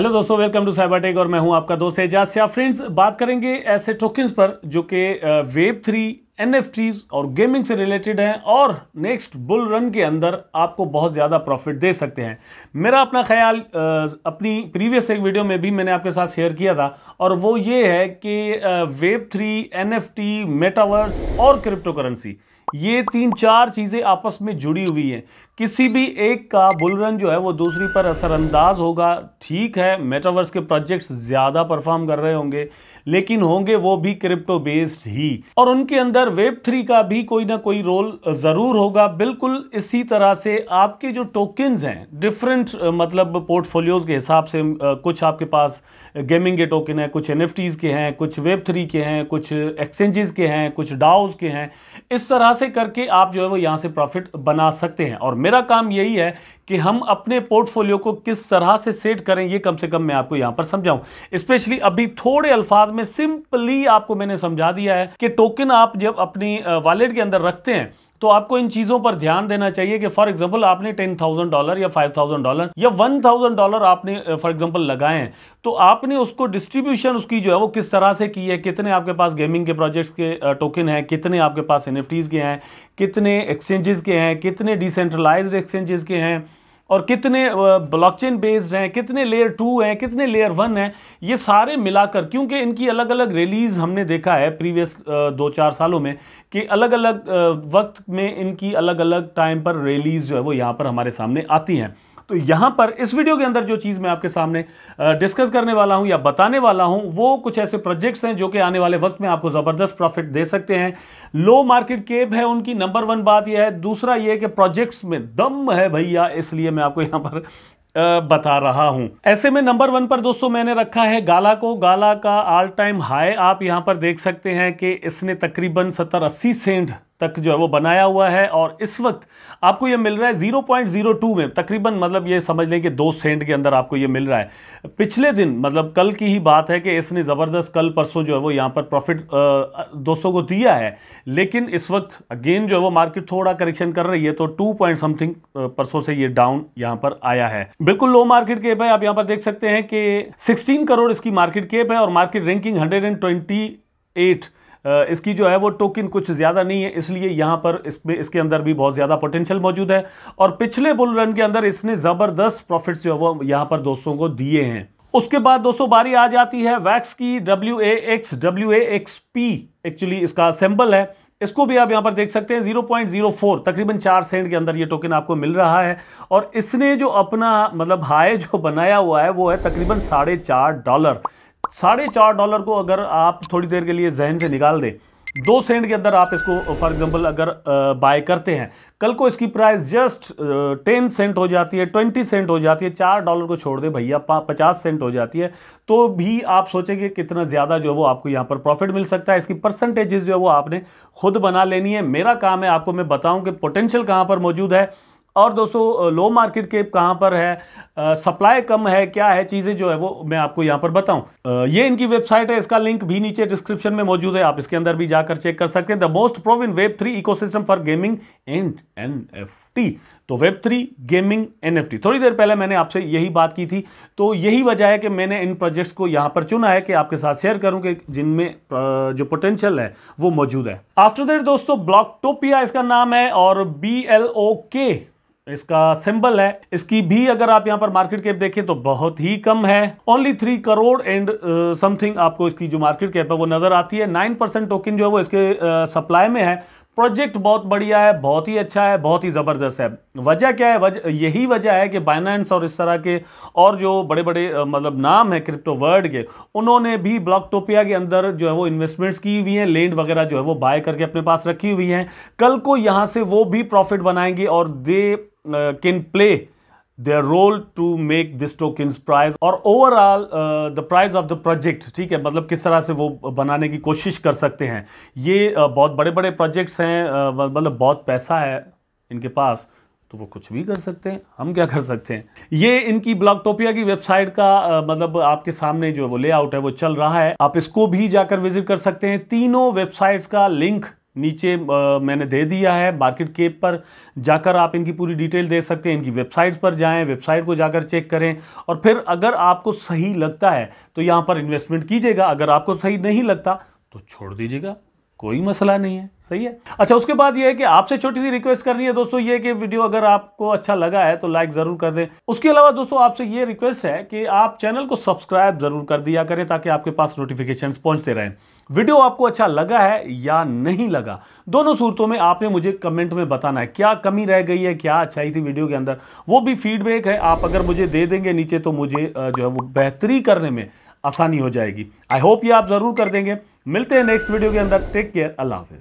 hello दोस्तों welcome to take और मैं हूं आपका दोस्त एजाज सिया फ्रेंड्स बात करेंगे ऐसे टोकन्स पर जो कि वेब थ्री एन और गेमिंग से रिलेटेड हैं और नेक्स्ट बुल रन के अंदर आपको बहुत ज़्यादा प्रॉफिट दे सकते हैं मेरा अपना ख्याल अपनी प्रीवियस एक वीडियो में भी मैंने आपके साथ शेयर किया था और वो ये है कि वेब थ्री एन मेटावर्स और क्रिप्टो करेंसी ये तीन चार चीज़ें आपस में जुड़ी हुई हैं किसी भी एक का बुल रन जो है वो दूसरी पर असरअंदाज होगा ठीक है मेटावर्स के प्रोजेक्ट्स ज़्यादा परफॉर्म कर रहे होंगे लेकिन होंगे वो भी क्रिप्टो बेस्ड ही और उनके अंदर वेब थ्री का भी कोई ना कोई रोल ज़रूर होगा बिल्कुल इसी तरह से आपके जो टोकन्स हैं डिफरेंट मतलब पोर्टफोलियोज़ के हिसाब से कुछ आपके पास गेमिंग के टोकन हैं कुछ एन के हैं कुछ वेब थ्री के हैं कुछ एक्सचेंजेस के हैं कुछ डाउज के हैं इस तरह से करके आप जो है वो यहाँ से प्रॉफिट बना सकते हैं और मेरा काम यही है कि हम अपने पोर्टफोलियो को किस तरह से सेट करें ये कम से कम मैं आपको यहां पर समझाऊं स्पेशली अभी थोड़े अल्फाज में सिंपली आपको मैंने समझा दिया है कि टोकन आप जब अपनी वॉलेट के अंदर रखते हैं तो आपको इन चीजों पर ध्यान देना चाहिए कि फॉर एग्जाम्पल आपने टेन थाउजेंड डॉलर या फाइव थाउजेंड डॉलर या वन थाउजेंड डॉलर आपने फॉर एग्जाम्पल लगाए हैं तो आपने उसको डिस्ट्रीब्यूशन उसकी जो है वो किस तरह से की है कितने आपके पास गेमिंग के प्रोजेक्ट्स के टोकन हैं कितने आपके पास एन के हैं कितने एक्सचेंजेस के हैं कितने डिसेंट्रलाइज एक्सचेंजेस के हैं और कितने ब्लॉकचेन बेस्ड हैं कितने लेयर टू हैं कितने लेयर वन हैं ये सारे मिलाकर क्योंकि इनकी अलग अलग रिलीज़ हमने देखा है प्रीवियस दो चार सालों में कि अलग अलग वक्त में इनकी अलग अलग टाइम पर रिलीज़ जो है वो यहाँ पर हमारे सामने आती हैं तो यहां पर इस वीडियो के अंदर जो चीज मैं आपके सामने डिस्कस करने वाला हूं या बताने वाला हूं वो कुछ ऐसे प्रोजेक्ट्स हैं जो कि आने वाले वक्त में आपको जबरदस्त प्रॉफिट दे सकते हैं लो मार्केट केप है उनकी नंबर वन बात यह है दूसरा यह कि प्रोजेक्ट्स में दम है भैया इसलिए मैं आपको यहां पर बता रहा हूं ऐसे में नंबर वन पर दोस्तों मैंने रखा है गाला को गाला का ऑल टाइम हाई आप यहां पर देख सकते हैं कि इसने तकरीबन सत्तर अस्सी सेंट तक जो है वो बनाया हुआ है और इस वक्त आपको ये मिल रहा है 0.02 में तकरीबन मतलब ये समझ लें कि दो सेंट के अंदर आपको ये मिल रहा है पिछले दिन मतलब कल की ही बात है कि इसने ज़बरदस्त कल परसों जो है वो यहाँ पर प्रॉफिट दोस्तों को दिया है लेकिन इस वक्त अगेन जो है वो मार्केट थोड़ा करेक्शन कर रही है तो टू पॉइंट समथिंग परसों से ये डाउन यहाँ पर आया है बिल्कुल लो मार्केट केप है आप यहाँ पर देख सकते हैं कि सिक्सटीन करोड़ इसकी मार्केट केप है और market ranking hundred and twenty eight इसकी जो है वो टोकन कुछ ज़्यादा नहीं है इसलिए यहाँ पर इसमें इसके अंदर भी बहुत ज़्यादा पोटेंशियल मौजूद है और पिछले बुल रन के अंदर इसने ज़बरदस्त प्रॉफिट्स जो है वो यहाँ पर दोस्तों को दिए हैं उसके बाद दोस्तों बारी आ जाती है वैक्स की W A X W A X P actually इसका सिंबल है इसको भी आप यहां पर देख सकते हैं 0.04 तकरीबन चार सेंट के अंदर ये टोकन आपको मिल रहा है और इसने जो अपना मतलब हाई जो बनाया हुआ है वो है तकरीबन साढ़े चार डॉलर साढ़े चार डॉलर को अगर आप थोड़ी देर के लिए जहन से निकाल दें दो सेंट के अंदर आप इसको फॉर एग्जांपल अगर बाय करते हैं कल को इसकी प्राइस जस्ट टेन सेंट हो जाती है ट्वेंटी सेंट हो जाती है चार डॉलर को छोड़ दे भैया पचास सेंट हो जाती है तो भी आप सोचेंगे कितना ज़्यादा जो है वो आपको यहाँ पर प्रॉफिट मिल सकता है इसकी परसेंटेज जो है वो आपने खुद बना लेनी है मेरा काम है आपको मैं बताऊँ कि पोटेंशियल कहाँ पर मौजूद है और दोस्तों लो मार्केट के कहाँ पर है सप्लाई कम है क्या है चीज़ें जो है वो मैं आपको यहाँ पर बताऊँ ये इनकी वेबसाइट है इसका लिंक भी नीचे डिस्क्रिप्शन में मौजूद है आप इसके अंदर भी जाकर चेक कर सकते हैं the most proven web three eco for gaming and N F T तो वेब थ्री गेमिंग एन थोड़ी देर पहले मैंने आपसे यही बात की थी तो यही वजह है कि मैंने इन प्रोजेक्ट्स को यहाँ पर चुना है कि आपके साथ शेयर करूँ कि जिनमें जो पोटेंशियल है वो मौजूद है आफ्टर दैट दोस्तों ब्लॉकटोपिया इसका नाम है और बी एल ओ के इसका सिंबल है इसकी भी अगर आप यहाँ पर मार्केट कैप देखें तो बहुत ही कम है only three crore and something आपको इसकी जो मार्केट कैप है वो नजर आती है नाइन परसेंट टोकन जो है वो इसके सप्लाई uh, में है प्रोजेक्ट बहुत बढ़िया है बहुत ही अच्छा है बहुत ही ज़बरदस्त है वजह क्या है वज, यही वजह है कि बाइनेंस और इस तरह के और जो बड़े बड़े मतलब नाम है क्रिप्टो वर्ल्ड के उन्होंने भी ब्लॉक टोपिया के अंदर जो है वो इन्वेस्टमेंट्स की हुई हैं लैंड वगैरह जो है वो बाय करके अपने पास रखी हुई हैं कल को यहाँ से वो भी प्रॉफिट बनाएंगे और they can play their role to make this tokens price और overall uh, the price of the project ठीक है मतलब किस तरह से वो बनाने की कोशिश कर सकते हैं ये uh, बहुत बड़े बड़े प्रोजेक्ट्स हैं uh, मतलब, मतलब बहुत पैसा है इनके पास तो वो कुछ भी कर सकते हैं हम क्या कर सकते हैं ये इनकी ब्लॉकटोपिया की वेबसाइट का आ, uh, मतलब आपके सामने जो वो लेआउट है वो चल रहा है आप इसको भी जाकर विजिट कर सकते हैं तीनों वेबसाइट्स का लिंक नीचे आ, मैंने दे दिया है मार्केट केप पर जाकर आप इनकी पूरी डिटेल दे सकते हैं इनकी वेबसाइट पर जाएं वेबसाइट को जाकर चेक करें और फिर अगर आपको सही लगता है तो यहाँ पर इन्वेस्टमेंट कीजिएगा अगर आपको सही नहीं लगता तो छोड़ दीजिएगा कोई मसला नहीं है सही है अच्छा उसके बाद ये है कि आपसे छोटी सी रिक्वेस्ट करनी है दोस्तों ये कि वीडियो अगर आपको अच्छा लगा है तो लाइक ज़रूर कर दें उसके अलावा दोस्तों आपसे ये रिक्वेस्ट है कि आप चैनल को सब्सक्राइब ज़रूर कर दिया करें ताकि आपके पास नोटिफिकेशन पहुँचते रहें वीडियो आपको अच्छा लगा है या नहीं लगा दोनों सूरतों में आपने मुझे कमेंट में बताना है क्या कमी रह गई है क्या अच्छाई थी वीडियो के अंदर वो भी फीडबैक है आप अगर मुझे दे देंगे नीचे तो मुझे जो है वो बेहतरी करने में आसानी हो जाएगी आई होप ये आप ज़रूर कर देंगे मिलते हैं नेक्स्ट वीडियो के अंदर टेक केयर अल्लाह हाफिज़